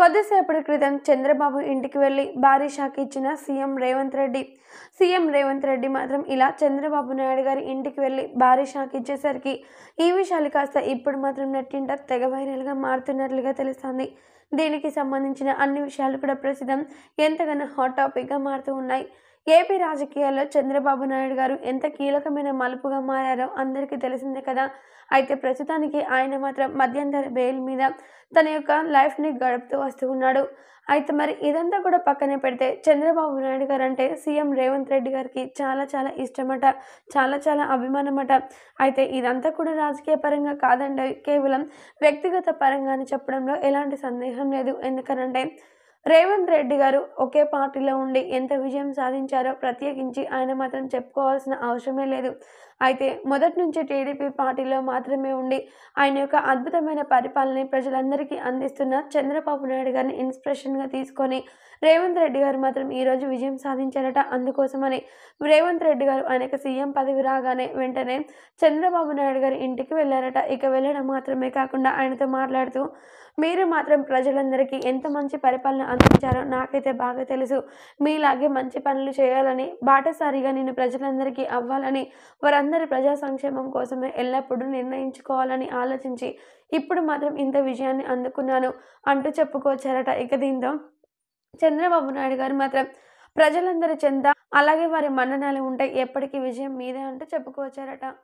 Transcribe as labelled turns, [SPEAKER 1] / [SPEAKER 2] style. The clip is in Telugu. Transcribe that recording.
[SPEAKER 1] కొద్దిసేపటి క్రితం చంద్రబాబు ఇంటికి వెళ్ళి భారీ షాక్ ఇచ్చిన సీఎం రేవంత్ రెడ్డి సీఎం రేవంత్ రెడ్డి మాత్రం ఇలా చంద్రబాబు నాయుడు గారి ఇంటికి వెళ్ళి భారీ షాక్ ఇచ్చేసరికి ఈ విషయాలు కాస్త ఇప్పుడు మాత్రం నెట్టింట తెగ వైరల్గా మారుతున్నట్లుగా తెలుస్తోంది దీనికి సంబంధించిన అన్ని విషయాలు కూడా ప్రస్తుతం ఎంతగానో హాట్ టాపిక్గా మారుతూ ఉన్నాయి ఏపీ రాజకీయాల్లో చంద్రబాబు నాయుడు గారు ఎంత కీలకమైన మలుపుగా మారారో అందరికీ తెలిసిందే కదా అయితే ప్రస్తుతానికి ఆయన మాత్రం మధ్యంతర బెయిల్ మీద తన యొక్క లైఫ్ని గడుపుతూ వస్తూ ఉన్నాడు అయితే మరి ఇదంతా కూడా పక్కనే పెడితే చంద్రబాబు నాయుడు గారు అంటే సీఎం రేవంత్ రెడ్డి గారికి చాలా చాలా ఇష్టమట చాలా చాలా అభిమానమట అయితే ఇదంతా కూడా రాజకీయ పరంగా కాదండి కేవలం వ్యక్తిగత పరంగానే చెప్పడంలో ఎలాంటి సందేహం లేదు ఎందుకనంటే రేవంత్ రెడ్డి గారు ఒకే పార్టీలో ఉండి ఎంత విజయం సాధించారో ప్రత్యేకించి ఆయన మాత్రం చెప్పుకోవాల్సిన అవసరమే లేదు అయితే మొదటి నుంచి టీడీపీ పార్టీలో మాత్రమే ఉండి ఆయన యొక్క అద్భుతమైన పరిపాలన ప్రజలందరికీ అందిస్తున్న చంద్రబాబు నాయుడు గారిని ఇన్స్పిరేషన్గా తీసుకొని రేవంత్ రెడ్డి గారు మాత్రం ఈరోజు విజయం సాధించారట అందుకోసమని రేవంత్ రెడ్డి గారు ఆయనకు సీఎం పదవి రాగానే వెంటనే చంద్రబాబు నాయుడు గారి ఇంటికి వెళ్ళారట ఇక వెళ్ళడం మాత్రమే కాకుండా ఆయనతో మాట్లాడుతూ మీరు మాత్రం ప్రజలందరికీ ఎంత మంచి పరిపాలన అందించారో నాకైతే బాగా తెలుసు మీలాగే మంచి పనులు చేయాలని బాటసారిగా నేను ప్రజలందరికీ అవ్వాలని వారందరి ప్రజా సంక్షేమం కోసమే ఎల్లప్పుడూ నిర్ణయించుకోవాలని ఆలోచించి ఇప్పుడు మాత్రం ఇంత విజయాన్ని అందుకున్నాను అంటూ చెప్పుకోవచ్చారట ఇక దీంతో చంద్రబాబు నాయుడు గారు మాత్రం ప్రజలందరి చెంద అలాగే వారి మన్ననాలు ఉంటాయి ఎప్పటికీ విజయం మీదే అంటూ చెప్పుకోవచ్చారట